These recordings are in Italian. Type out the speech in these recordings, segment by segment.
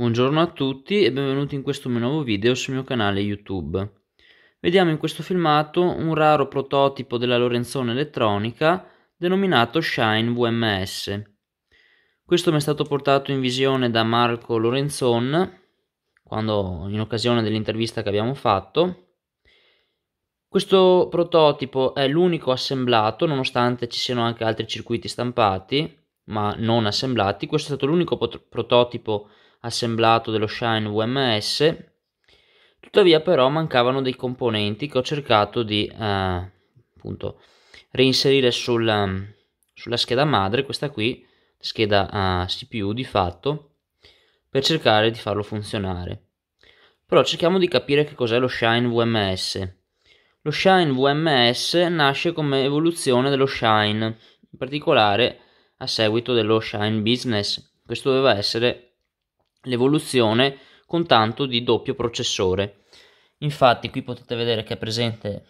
Buongiorno a tutti e benvenuti in questo mio nuovo video sul mio canale YouTube. Vediamo in questo filmato un raro prototipo della Lorenzone elettronica denominato Shine VMS. Questo mi è stato portato in visione da Marco Lorenzon quando, in occasione dell'intervista che abbiamo fatto. Questo prototipo è l'unico assemblato, nonostante ci siano anche altri circuiti stampati, ma non assemblati. Questo è stato l'unico prototipo assemblato dello Shine UMS, tuttavia però mancavano dei componenti che ho cercato di eh, appunto, reinserire sul, ehm, sulla scheda madre, questa qui, scheda eh, CPU di fatto, per cercare di farlo funzionare. Però cerchiamo di capire che cos'è lo Shine VMS. Lo Shine VMS nasce come evoluzione dello Shine, in particolare a seguito dello Shine Business. Questo doveva essere l'evoluzione con tanto di doppio processore. Infatti qui potete vedere che è presente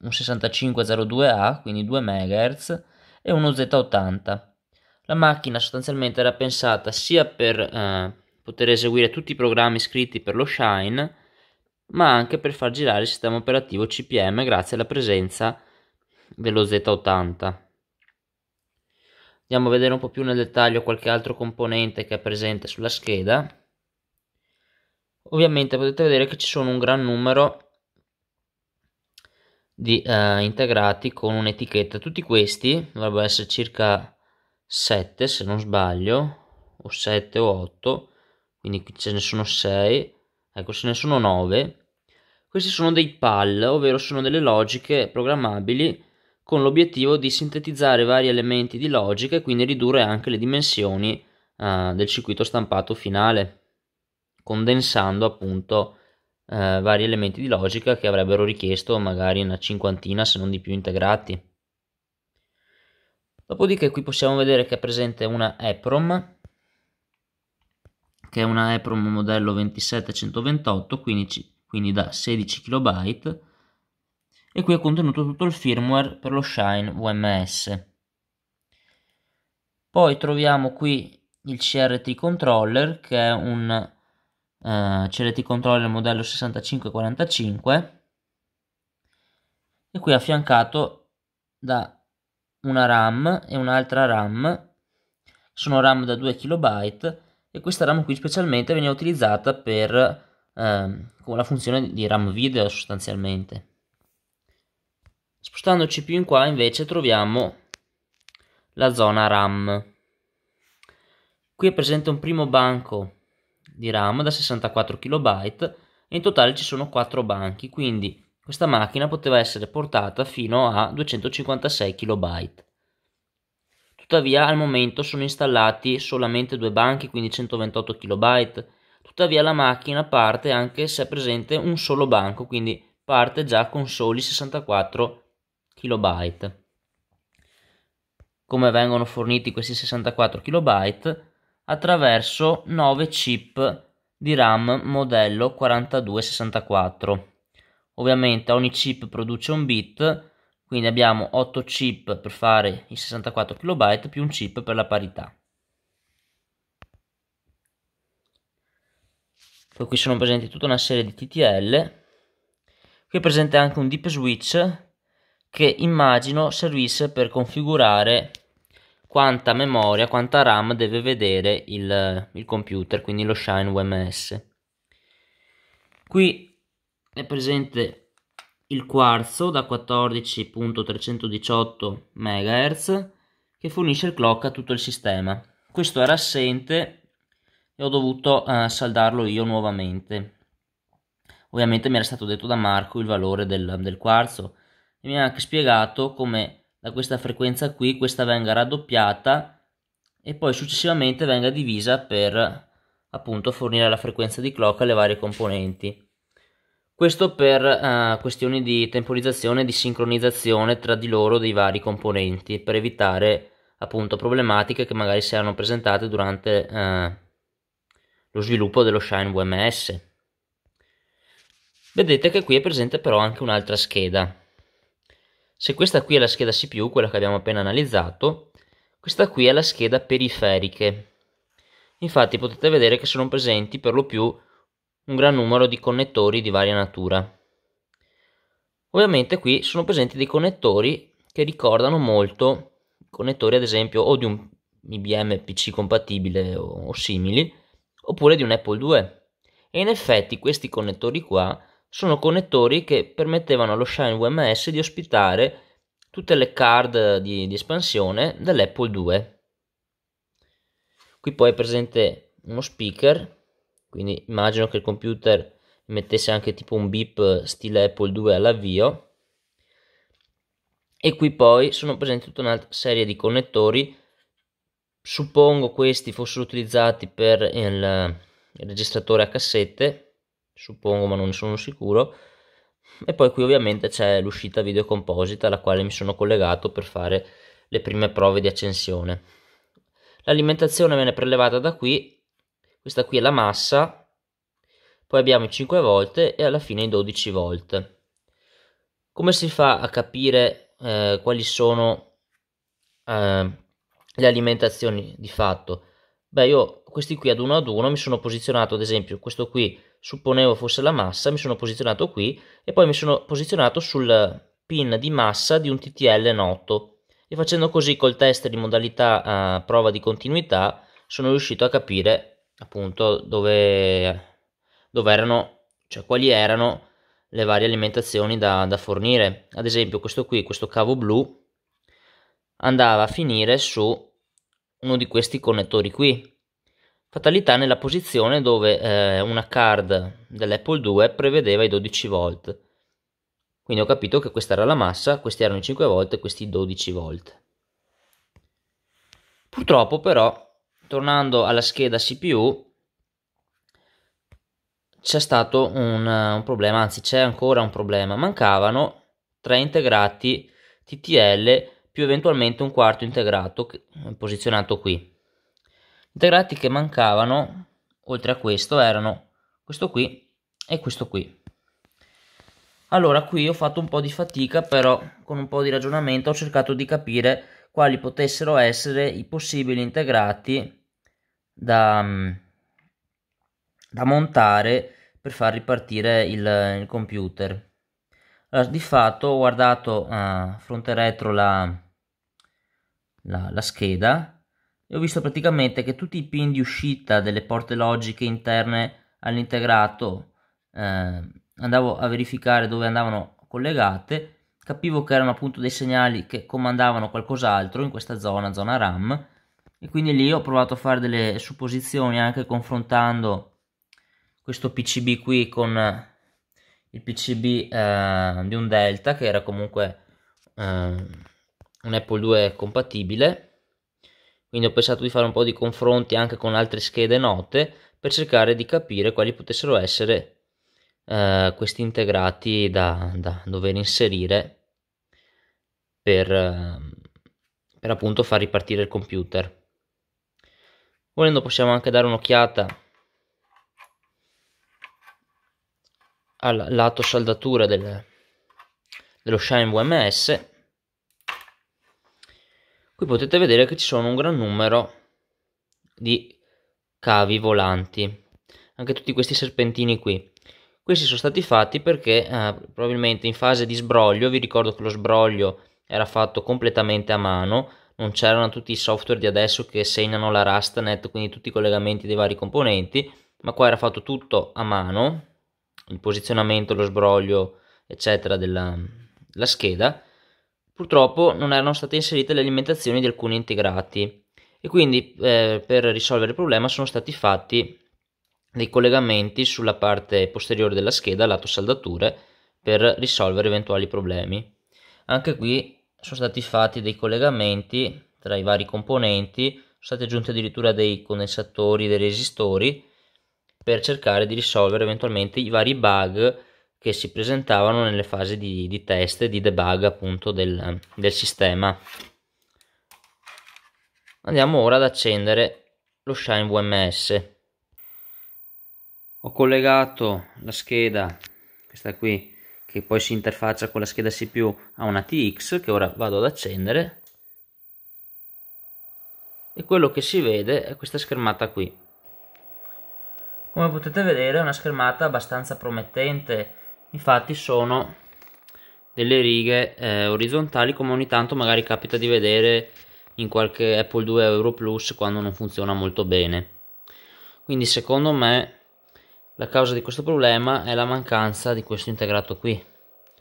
un 6502A, quindi 2 MHz, e uno Z80. La macchina sostanzialmente era pensata sia per eh, poter eseguire tutti i programmi scritti per lo Shine, ma anche per far girare il sistema operativo CPM grazie alla presenza dello Z80 andiamo a vedere un po' più nel dettaglio qualche altro componente che è presente sulla scheda ovviamente potete vedere che ci sono un gran numero di eh, integrati con un'etichetta tutti questi dovrebbero essere circa 7 se non sbaglio o 7 o 8 quindi ce ne sono 6 ecco ce ne sono 9 questi sono dei PAL ovvero sono delle logiche programmabili con l'obiettivo di sintetizzare vari elementi di logica e quindi ridurre anche le dimensioni eh, del circuito stampato finale, condensando appunto eh, vari elementi di logica che avrebbero richiesto magari una cinquantina se non di più integrati. Dopodiché qui possiamo vedere che è presente una EPROM, che è una EPROM modello 27128, quindi, quindi da 16 KB, e qui è contenuto tutto il firmware per lo Shine VMS. Poi troviamo qui il CRT controller che è un eh, CRT controller modello 6545 e qui è affiancato da una RAM e un'altra RAM sono RAM da 2 KB e questa RAM qui specialmente viene utilizzata per eh, la funzione di RAM video sostanzialmente Spostandoci più in qua invece troviamo la zona RAM. Qui è presente un primo banco di RAM da 64 KB e in totale ci sono 4 banchi, quindi questa macchina poteva essere portata fino a 256 KB. Tuttavia al momento sono installati solamente due banchi, quindi 128 KB. Tuttavia la macchina parte anche se è presente un solo banco, quindi parte già con soli 64 KB. KB. Come vengono forniti questi 64 KB? Attraverso 9 chip di RAM modello 4264. Ovviamente ogni chip produce un bit, quindi abbiamo 8 chip per fare i 64 KB più un chip per la parità. Poi qui sono presenti tutta una serie di TTL. Qui è presente anche un deep switch che immagino servisse per configurare quanta memoria, quanta RAM deve vedere il, il computer, quindi lo Shine UMS. Qui è presente il quarzo da 14.318 MHz che fornisce il clock a tutto il sistema. Questo era assente e ho dovuto eh, saldarlo io nuovamente. Ovviamente mi era stato detto da Marco il valore del, del quarzo, e mi ha anche spiegato come da questa frequenza qui questa venga raddoppiata e poi successivamente venga divisa per appunto fornire la frequenza di clock alle varie componenti. Questo per eh, questioni di temporizzazione e di sincronizzazione tra di loro dei vari componenti, per evitare appunto problematiche che magari si erano presentate durante eh, lo sviluppo dello Shine WMS. Vedete che qui è presente però anche un'altra scheda se questa qui è la scheda CPU, quella che abbiamo appena analizzato, questa qui è la scheda periferiche. Infatti potete vedere che sono presenti per lo più un gran numero di connettori di varia natura. Ovviamente qui sono presenti dei connettori che ricordano molto connettori ad esempio o di un IBM PC compatibile o, o simili, oppure di un Apple II. E in effetti questi connettori qua sono connettori che permettevano allo Shine UMS di ospitare tutte le card di, di espansione dell'Apple 2. Qui poi è presente uno speaker, quindi immagino che il computer mettesse anche tipo un beep stile Apple 2 all'avvio. E qui poi sono presenti tutta una serie di connettori, suppongo questi fossero utilizzati per il registratore a cassette suppongo ma non sono sicuro e poi qui ovviamente c'è l'uscita video composita alla quale mi sono collegato per fare le prime prove di accensione l'alimentazione viene prelevata da qui questa qui è la massa poi abbiamo i 5 volte e alla fine i 12 volte come si fa a capire eh, quali sono eh, le alimentazioni di fatto beh io questi qui ad uno ad uno mi sono posizionato ad esempio questo qui supponevo fosse la massa, mi sono posizionato qui e poi mi sono posizionato sul pin di massa di un TTL noto e facendo così col test di modalità eh, prova di continuità sono riuscito a capire appunto dove, dove erano, cioè quali erano le varie alimentazioni da, da fornire. Ad esempio questo qui, questo cavo blu, andava a finire su uno di questi connettori qui fatalità nella posizione dove eh, una card dell'Apple 2 prevedeva i 12 volt. Quindi ho capito che questa era la massa, questi erano i 5 volt e questi 12 volt. Purtroppo però, tornando alla scheda CPU, c'è stato un, un problema, anzi c'è ancora un problema, mancavano tre integrati TTL più eventualmente un quarto integrato posizionato qui integrati che mancavano oltre a questo erano questo qui e questo qui allora qui ho fatto un po' di fatica però con un po' di ragionamento ho cercato di capire quali potessero essere i possibili integrati da, mm, da montare per far ripartire il, il computer allora, di fatto ho guardato eh, a uh, fronte retro la, la, la scheda e ho visto praticamente che tutti i pin di uscita delle porte logiche interne all'integrato eh, andavo a verificare dove andavano collegate capivo che erano appunto dei segnali che comandavano qualcos'altro in questa zona, zona RAM e quindi lì ho provato a fare delle supposizioni anche confrontando questo PCB qui con eh, il PCB eh, di un Delta che era comunque eh, un Apple 2 compatibile quindi ho pensato di fare un po' di confronti anche con altre schede note per cercare di capire quali potessero essere eh, questi integrati da, da dover inserire per, eh, per appunto far ripartire il computer. Volendo possiamo anche dare un'occhiata al lato saldatura del, dello Shine WMS Qui potete vedere che ci sono un gran numero di cavi volanti, anche tutti questi serpentini qui. Questi sono stati fatti perché eh, probabilmente in fase di sbroglio, vi ricordo che lo sbroglio era fatto completamente a mano, non c'erano tutti i software di adesso che segnano la RASTnet, quindi tutti i collegamenti dei vari componenti, ma qua era fatto tutto a mano, il posizionamento, lo sbroglio, eccetera, della, della scheda purtroppo non erano state inserite le alimentazioni di alcuni integrati e quindi eh, per risolvere il problema sono stati fatti dei collegamenti sulla parte posteriore della scheda, lato saldature, per risolvere eventuali problemi. Anche qui sono stati fatti dei collegamenti tra i vari componenti, sono stati aggiunti addirittura dei condensatori, dei resistori per cercare di risolvere eventualmente i vari bug che si presentavano nelle fasi di, di test e di debug appunto del, del sistema. Andiamo ora ad accendere lo Shine VMS. Ho collegato la scheda, questa qui, che poi si interfaccia con la scheda CPU a una TX che ora vado ad accendere e quello che si vede è questa schermata qui. Come potete vedere è una schermata abbastanza promettente infatti sono delle righe eh, orizzontali come ogni tanto magari capita di vedere in qualche Apple 2 Euro Plus quando non funziona molto bene quindi secondo me la causa di questo problema è la mancanza di questo integrato qui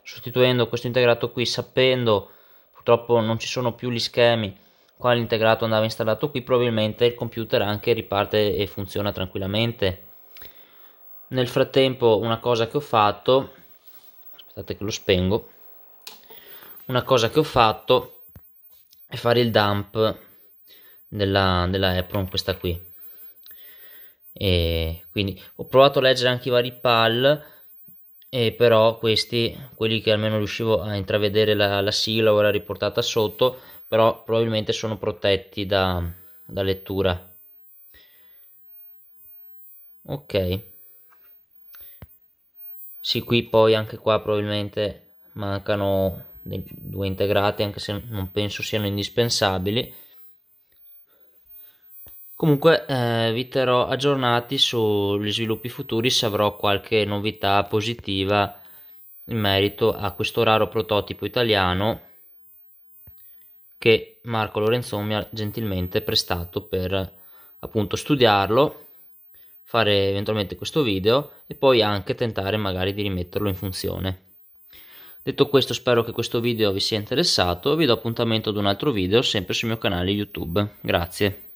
sostituendo questo integrato qui sapendo purtroppo non ci sono più gli schemi quale integrato andava installato qui probabilmente il computer anche riparte e funziona tranquillamente nel frattempo una cosa che ho fatto aspettate che lo spengo una cosa che ho fatto è fare il dump della, della Epron questa qui e quindi ho provato a leggere anche i vari PAL e però questi, quelli che almeno riuscivo a intravedere la, la sigla ora riportata sotto però probabilmente sono protetti da, da lettura ok sì qui poi anche qua probabilmente mancano due integrati anche se non penso siano indispensabili comunque eh, vi terrò aggiornati sugli sviluppi futuri se avrò qualche novità positiva in merito a questo raro prototipo italiano che Marco Lorenzo mi ha gentilmente prestato per appunto studiarlo fare eventualmente questo video e poi anche tentare magari di rimetterlo in funzione. Detto questo spero che questo video vi sia interessato, vi do appuntamento ad un altro video sempre sul mio canale YouTube. Grazie.